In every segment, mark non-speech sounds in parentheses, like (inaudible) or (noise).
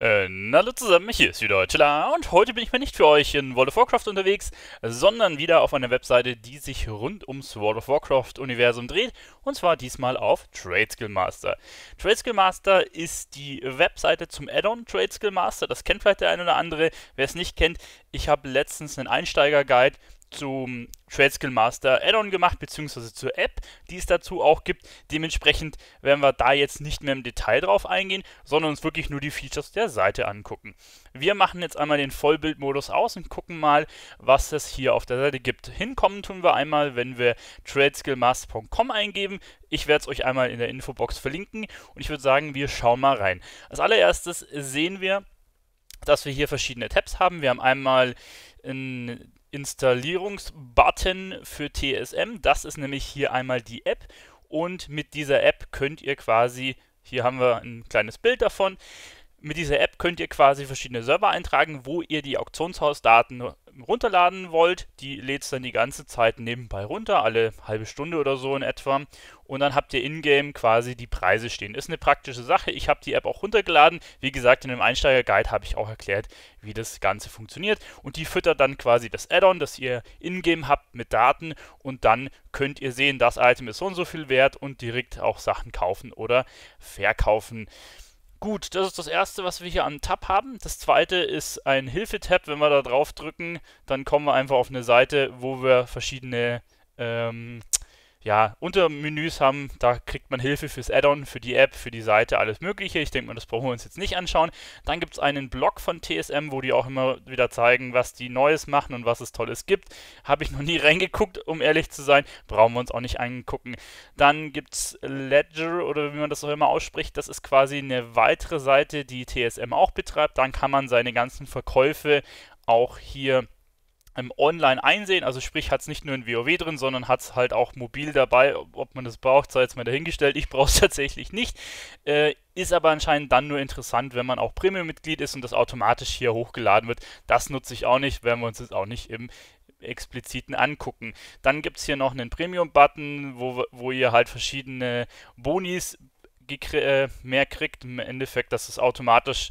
hallo zusammen, hier ist wieder Eutela und heute bin ich mal nicht für euch in World of Warcraft unterwegs, sondern wieder auf einer Webseite, die sich rund ums World of Warcraft Universum dreht und zwar diesmal auf Trade Master. Trade Master ist die Webseite zum Add-on Trade Master, das kennt vielleicht der ein oder andere, wer es nicht kennt, ich habe letztens einen Einsteiger-Guide zum Trade Skill Master Add-on gemacht, beziehungsweise zur App, die es dazu auch gibt. Dementsprechend werden wir da jetzt nicht mehr im Detail drauf eingehen, sondern uns wirklich nur die Features der Seite angucken. Wir machen jetzt einmal den Vollbildmodus aus und gucken mal, was es hier auf der Seite gibt. Hinkommen tun wir einmal, wenn wir tradeskillmaster.com eingeben. Ich werde es euch einmal in der Infobox verlinken und ich würde sagen, wir schauen mal rein. Als allererstes sehen wir, dass wir hier verschiedene Tabs haben. Wir haben einmal ein Installierungsbutton für TSM. Das ist nämlich hier einmal die App und mit dieser App könnt ihr quasi, hier haben wir ein kleines Bild davon, mit dieser App könnt ihr quasi verschiedene Server eintragen, wo ihr die Auktionshausdaten runterladen wollt, die lädt es dann die ganze Zeit nebenbei runter, alle halbe Stunde oder so in etwa. Und dann habt ihr in-game quasi die Preise stehen. Ist eine praktische Sache. Ich habe die App auch runtergeladen. Wie gesagt, in dem Einsteiger-Guide habe ich auch erklärt, wie das Ganze funktioniert. Und die füttert dann quasi das Add-on, das ihr in-game habt, mit Daten. Und dann könnt ihr sehen, das Item ist so und so viel wert und direkt auch Sachen kaufen oder verkaufen. Gut, das ist das erste, was wir hier an Tab haben. Das zweite ist ein Hilfetab. Wenn wir da drauf drücken, dann kommen wir einfach auf eine Seite, wo wir verschiedene ähm, ja, Untermenüs haben, da kriegt man Hilfe fürs Add-on, für die App, für die Seite, alles Mögliche. Ich denke mal, das brauchen wir uns jetzt nicht anschauen. Dann gibt es einen Blog von TSM, wo die auch immer wieder zeigen, was die Neues machen und was es Tolles gibt. Habe ich noch nie (laughs) reingeguckt, um ehrlich zu sein. Brauchen wir uns auch nicht angucken. Dann gibt es Ledger oder wie man das auch immer ausspricht. Das ist quasi eine weitere Seite, die TSM auch betreibt. Dann kann man seine ganzen Verkäufe auch hier im Online einsehen. Also sprich, hat es nicht nur in WoW drin, sondern hat es halt auch mobil dabei. Ob man das braucht, sei jetzt mal dahingestellt. Ich brauche es (laughs) tatsächlich nicht. Äh, ist aber anscheinend dann nur interessant, wenn man auch Premium-Mitglied ist und das automatisch hier hochgeladen wird. Das nutze ich auch nicht, werden wir uns jetzt auch nicht im expliziten angucken. Dann gibt es hier noch einen Premium-Button, wo, wo ihr halt verschiedene Bonis äh, mehr kriegt. Im Endeffekt, dass es automatisch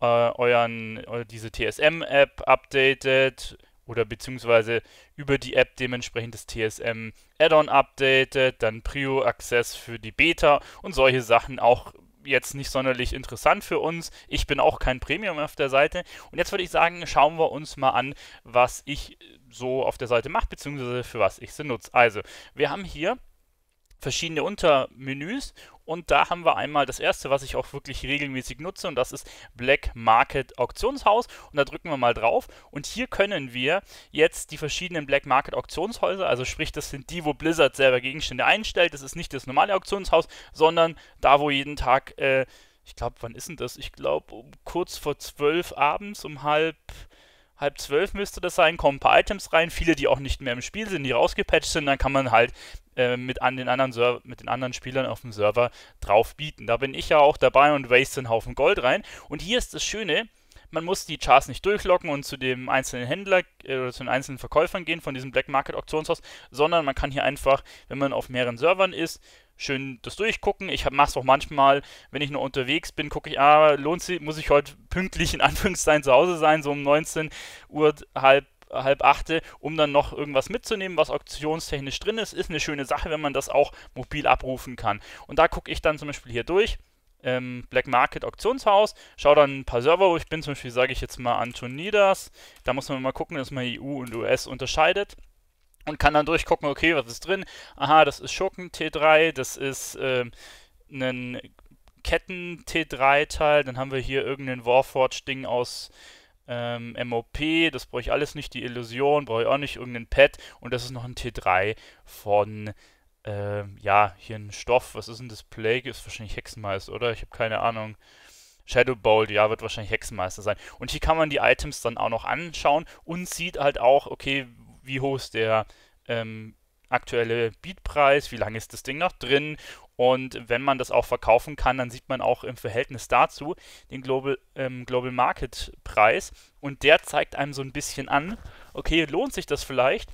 äh, euren, äh, diese TSM-App updatet, oder beziehungsweise über die App dementsprechend das TSM Add-on updatet, dann Prio Access für die Beta und solche Sachen auch jetzt nicht sonderlich interessant für uns. Ich bin auch kein Premium auf der Seite. Und jetzt würde ich sagen, schauen wir uns mal an, was ich so auf der Seite mache, beziehungsweise für was ich sie nutze. Also, wir haben hier verschiedene Untermenüs und da haben wir einmal das erste, was ich auch wirklich regelmäßig nutze, und das ist Black Market Auktionshaus. Und da drücken wir mal drauf. Und hier können wir jetzt die verschiedenen Black Market Auktionshäuser, also sprich, das sind die, wo Blizzard selber Gegenstände einstellt. Das ist nicht das normale Auktionshaus, sondern da, wo jeden Tag, äh, ich glaube, wann ist denn das? Ich glaube, um kurz vor zwölf abends, um halb halb zwölf müsste das sein, kommen ein paar Items rein, viele, die auch nicht mehr im Spiel sind, die rausgepatcht sind, dann kann man halt äh, mit, an den anderen mit den anderen Spielern auf dem Server drauf bieten. Da bin ich ja auch dabei und waste einen Haufen Gold rein. Und hier ist das Schöne, man muss die Chars nicht durchlocken und zu dem einzelnen Händler äh, oder zu den einzelnen Verkäufern gehen von diesem Black Market Auktionshaus, sondern man kann hier einfach, wenn man auf mehreren Servern ist, schön das durchgucken. Ich mache es auch manchmal, wenn ich nur unterwegs bin, gucke ich, ah, lohnt sich, muss ich heute pünktlich in (laughs) Anführungszeichen zu Hause sein, so um 19 Uhr halb halb achte, um dann noch irgendwas mitzunehmen, was auktionstechnisch drin ist, ist eine schöne Sache, wenn man das auch mobil abrufen kann. Und da gucke ich dann zum Beispiel hier durch, ähm, Black Market Auktionshaus, schaue dann ein paar Server, wo ich bin, zum Beispiel sage ich jetzt mal Antonidas, da muss man mal gucken, dass man EU e und US unterscheidet und kann dann durchgucken, okay, was ist drin? Aha, das ist Schurken T3, das ist äh, ein Ketten T3-Teil, dann haben wir hier irgendein Warforged-Ding aus ähm, MOP, das brauche ich alles nicht, die Illusion brauche ich auch nicht, irgendein Pad und das ist noch ein T3 von, äh, ja, hier ein Stoff, was ist denn das? Plague ist wahrscheinlich Hexenmeister, oder? Ich habe keine Ahnung. Shadow Bolt, ja, wird wahrscheinlich Hexenmeister sein. Und hier kann man die Items dann auch noch anschauen und sieht halt auch, okay, wie hoch ist der ähm, aktuelle Beatpreis, wie lange ist das Ding noch drin und wenn man das auch verkaufen kann, dann sieht man auch im Verhältnis dazu den Global, ähm, Global Market Preis und der zeigt einem so ein bisschen an, okay, lohnt sich das vielleicht,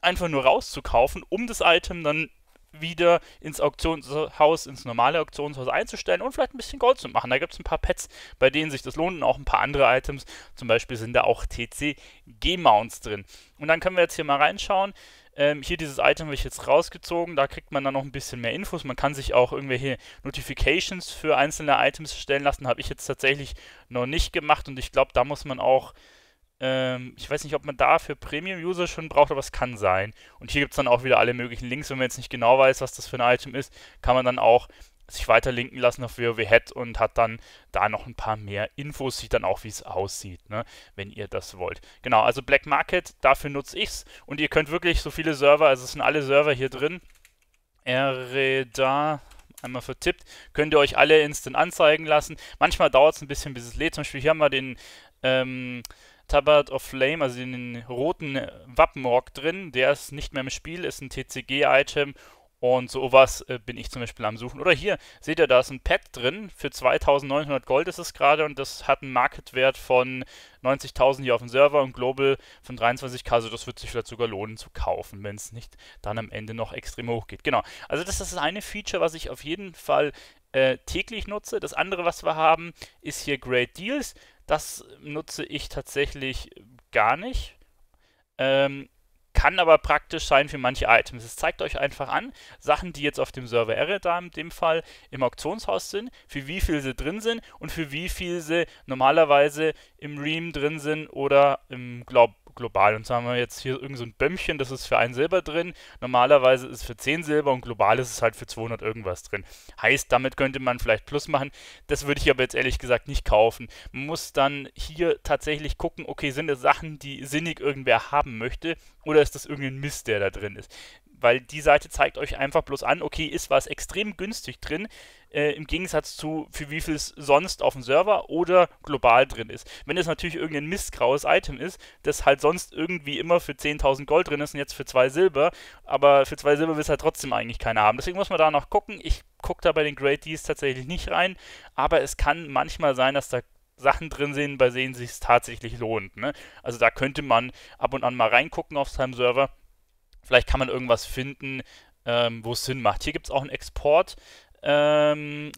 einfach nur rauszukaufen, um das Item dann wieder ins Auktionshaus, ins normale Auktionshaus einzustellen und vielleicht ein bisschen Gold zu machen. Da gibt es ein paar Pets, bei denen sich das lohnt und auch ein paar andere Items. Zum Beispiel sind da auch TCG-Mounts drin. Und dann können wir jetzt hier mal reinschauen. Ähm, hier dieses Item habe ich jetzt rausgezogen, da kriegt man dann noch ein bisschen mehr Infos. Man kann sich auch irgendwelche Notifications für einzelne Items stellen lassen, habe ich jetzt tatsächlich noch nicht gemacht und ich glaube, da muss man auch ähm, ich weiß nicht, ob man dafür Premium-User schon braucht, aber es kann sein. Und hier gibt es dann auch wieder alle möglichen Links. Wenn man jetzt nicht genau weiß, was das für ein Item ist, kann man dann auch sich weiterlinken lassen auf WoW-Head und hat dann da noch ein paar mehr Infos, sieht dann auch, wie es aussieht, ne? wenn ihr das wollt. Genau, also Black Market, dafür nutze ich's und ihr könnt wirklich so viele Server, also es sind alle Server hier drin, Reda einmal vertippt, könnt ihr euch alle instant anzeigen lassen. Manchmal dauert es ein bisschen, bis es lädt. Zum Beispiel hier haben wir den ähm, Tabard of Flame, also den roten Wappenrock drin. Der ist nicht mehr im Spiel, ist ein TCG-Item und sowas äh, bin ich zum Beispiel am Suchen. Oder hier, seht ihr, da ist ein Pad drin. Für 2900 Gold ist es gerade und das hat einen Marketwert von 90.000 hier auf dem Server und Global von 23k. Also das wird sich vielleicht sogar lohnen zu kaufen, wenn es nicht dann am Ende noch extrem hoch geht. Genau. Also das ist das eine Feature, was ich auf jeden Fall äh, täglich nutze. Das andere, was wir haben, ist hier Great Deals. Das nutze ich tatsächlich gar nicht. Ähm, kann aber praktisch sein für manche Items. Es zeigt euch einfach an, Sachen, die jetzt auf dem Server Erreda in dem Fall im Auktionshaus sind, für wie viel sie drin sind und für wie viel sie normalerweise im Ream drin sind oder im Glob global. Und zwar haben wir jetzt hier irgendein so Bömmchen, das ist für ein Silber drin. Normalerweise ist es für 10 Silber und global ist es halt für 200 irgendwas drin. Heißt, damit könnte man vielleicht Plus machen. Das würde ich aber jetzt ehrlich gesagt nicht kaufen. Man muss dann hier tatsächlich gucken, okay, sind das Sachen, die sinnig irgendwer haben möchte oder ist das irgendein Mist, der da drin ist? weil die Seite zeigt euch einfach bloß an, okay, ist was extrem günstig drin, äh, im Gegensatz zu, für wie viel es sonst auf dem Server oder global drin ist. Wenn es natürlich irgendein mistgraues Item ist, das halt sonst irgendwie immer für 10.000 Gold drin ist und jetzt für zwei Silber, aber für zwei Silber will es halt trotzdem eigentlich keiner haben. Deswegen muss man da noch gucken. Ich gucke da bei den Great Deals tatsächlich nicht rein, aber es kann manchmal sein, dass da Sachen drin sind, bei denen es sich tatsächlich lohnt. Ne? Also da könnte man ab und an mal reingucken auf seinem Server Vielleicht kann man irgendwas finden, ähm, wo es Sinn macht. Hier gibt es auch einen Export, ähm,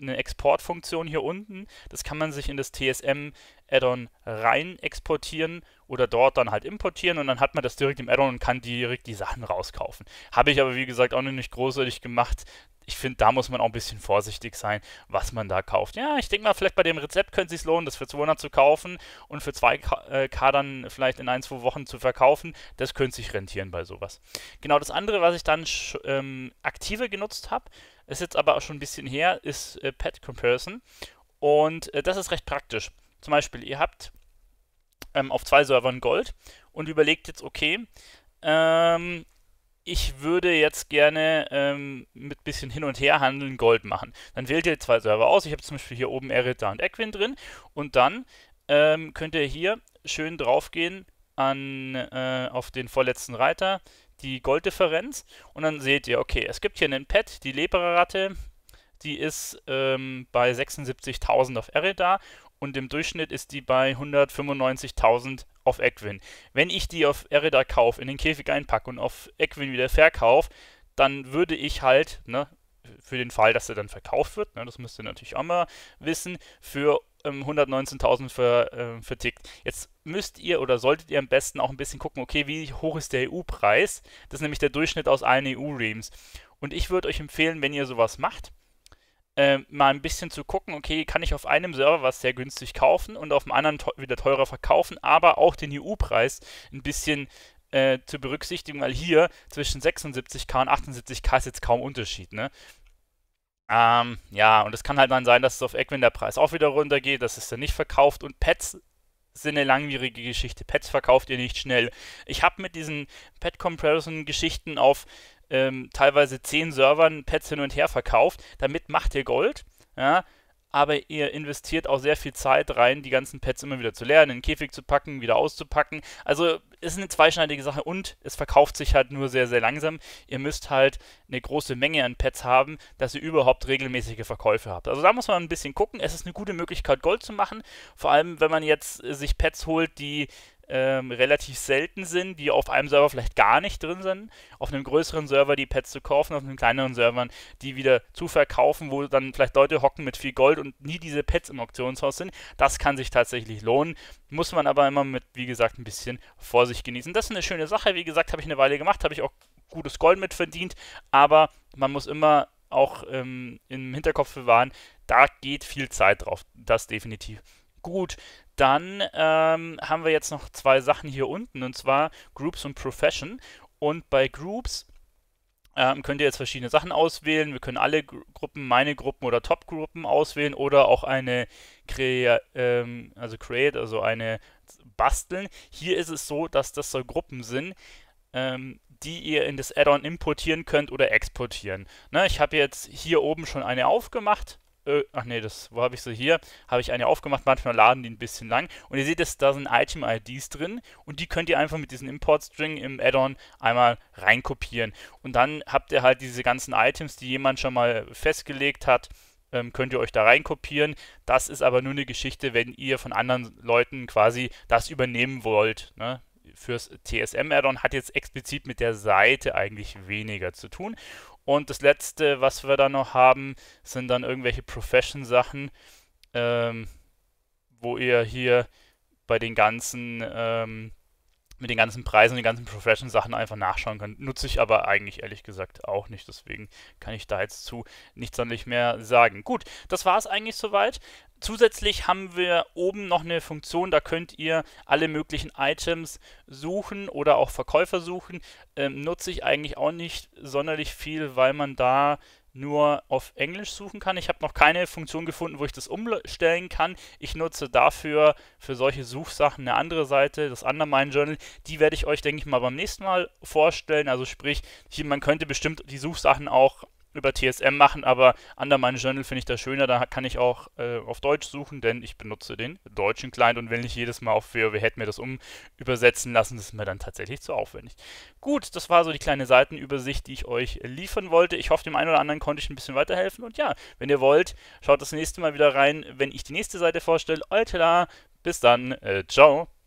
eine Exportfunktion hier unten. Das kann man sich in das TSM-Add-on rein exportieren oder dort dann halt importieren und dann hat man das direkt im Add-on und kann direkt die Sachen rauskaufen. Habe ich aber wie gesagt auch noch nicht großartig gemacht, ich finde, da muss man auch ein bisschen vorsichtig sein, was man da kauft. Ja, ich denke mal, vielleicht bei dem Rezept könnte es sich lohnen, das für 200 zu kaufen und für zwei Kadern äh, vielleicht in ein, zwei Wochen zu verkaufen. Das könnte sich rentieren bei sowas. Genau das andere, was ich dann ähm, aktiver genutzt habe, ist jetzt aber auch schon ein bisschen her, ist äh, Pet Comparison. Und äh, das ist recht praktisch. Zum Beispiel, ihr habt ähm, auf zwei Servern Gold und überlegt jetzt, okay, ähm, ich würde jetzt gerne ähm, mit bisschen hin und her handeln Gold machen. Dann wählt ihr zwei Server aus. Ich habe zum Beispiel hier oben Erita und Equin drin. Und dann ähm, könnt ihr hier schön draufgehen an, äh, auf den vorletzten Reiter, die Golddifferenz. Und dann seht ihr, okay, es gibt hier einen Pet, die Lepra-Ratte, die ist ähm, bei 76.000 auf Erida und im Durchschnitt ist die bei 195.000 auf Equin. Wenn ich die auf Erida kaufe, in den Käfig einpacke und auf Equin wieder verkaufe, dann würde ich halt, ne, für den Fall, dass er dann verkauft wird, ne, das müsst ihr natürlich auch mal wissen, für ähm, 119.000 ver, äh, vertickt. Jetzt müsst ihr oder solltet ihr am besten auch ein bisschen gucken, okay, wie hoch ist der EU-Preis? Das ist nämlich der Durchschnitt aus allen EU-Reams. Und ich würde euch empfehlen, wenn ihr sowas macht, äh, mal ein bisschen zu gucken, okay, kann ich auf einem Server was sehr günstig kaufen und auf dem anderen teuer, wieder teurer verkaufen, aber auch den EU-Preis ein bisschen äh, zu berücksichtigen, weil hier zwischen 76k und 78k ist jetzt kaum Unterschied, ne? Ähm, ja, und es kann halt dann sein, dass es auf Equin der Preis auch wieder runtergeht, dass es dann nicht verkauft und Pets sind eine langwierige Geschichte. Pets verkauft ihr nicht schnell. Ich habe mit diesen Pet Comparison Geschichten auf ähm, teilweise zehn Servern Pets hin und her verkauft. Damit macht ihr Gold, ja, aber ihr investiert auch sehr viel Zeit rein, die ganzen Pets immer wieder zu lernen, in den Käfig zu packen, wieder auszupacken. Also ist eine zweischneidige Sache und es verkauft sich halt nur sehr, sehr langsam. Ihr müsst halt eine große Menge an Pets haben, dass ihr überhaupt regelmäßige Verkäufe habt. Also da muss man ein bisschen gucken. Es ist eine gute Möglichkeit, Gold zu machen. Vor allem, wenn man jetzt äh, sich Pets holt, die ähm, relativ selten sind, die auf einem Server vielleicht gar nicht drin sind, auf einem größeren Server die Pets zu kaufen, auf einem kleineren Server die wieder zu verkaufen, wo dann vielleicht Leute hocken mit viel Gold und nie diese Pets im Auktionshaus sind. Das kann sich tatsächlich lohnen, muss man aber immer mit, wie gesagt, ein bisschen Vorsicht genießen. Das ist eine schöne Sache, wie gesagt, habe ich eine Weile gemacht, habe ich auch gutes Gold mitverdient, aber man muss immer auch ähm, im Hinterkopf bewahren, da geht viel Zeit drauf, das definitiv. Gut, dann ähm, haben wir jetzt noch zwei Sachen hier unten und zwar Groups und Profession. Und bei Groups ähm, könnt ihr jetzt verschiedene Sachen auswählen. Wir können alle Gru Gruppen, meine Gruppen oder Top-Gruppen auswählen oder auch eine Crea ähm, also Create, also eine basteln. Hier ist es so, dass das so Gruppen sind, ähm, die ihr in das Add-on importieren könnt oder exportieren. Ne, ich habe jetzt hier oben schon eine aufgemacht äh, ach nee, das, wo habe ich sie hier? Habe ich eine aufgemacht, manchmal laden die ein bisschen lang. Und ihr seht, dass da sind Item-IDs drin und die könnt ihr einfach mit diesem Import-String im Add-on einmal reinkopieren. Und dann habt ihr halt diese ganzen Items, die jemand schon mal festgelegt hat, ähm, könnt ihr euch da reinkopieren. Das ist aber nur eine Geschichte, wenn ihr von anderen Leuten quasi das übernehmen wollt. Ne? fürs tsm addon hat jetzt explizit mit der Seite eigentlich weniger zu tun. Und das letzte, was wir da noch haben, sind dann irgendwelche Profession-Sachen, ähm, wo ihr hier bei den ganzen, ähm, mit den ganzen Preisen und den ganzen Profession-Sachen einfach nachschauen könnt. Nutze ich aber eigentlich ehrlich gesagt auch nicht, deswegen kann ich da jetzt zu nichts sonderlich mehr sagen. Gut, das war es eigentlich soweit. Zusätzlich haben wir oben noch eine Funktion, da könnt ihr alle möglichen Items suchen oder auch Verkäufer suchen. Ähm, nutze ich eigentlich auch nicht sonderlich viel, weil man da nur auf Englisch suchen kann. Ich habe noch keine Funktion gefunden, wo ich das umstellen kann. Ich nutze dafür für solche Suchsachen eine andere Seite, das Undermine Journal. Die werde ich euch, denke ich mal, beim nächsten Mal vorstellen. Also sprich, man könnte bestimmt die Suchsachen auch über TSM machen, aber Undermine Journal finde ich das schöner. Da kann ich auch äh, auf Deutsch suchen, denn ich benutze den deutschen Client und will nicht jedes Mal auf WoW hätte mir das umübersetzen lassen. Das ist mir dann tatsächlich zu aufwendig. Gut, das war so die kleine Seitenübersicht, die ich euch liefern wollte. Ich hoffe, dem einen oder anderen konnte ich ein bisschen weiterhelfen. Und ja, wenn ihr wollt, schaut das nächste Mal wieder rein, wenn ich die nächste Seite vorstelle. Euer bis dann. Äh, ciao.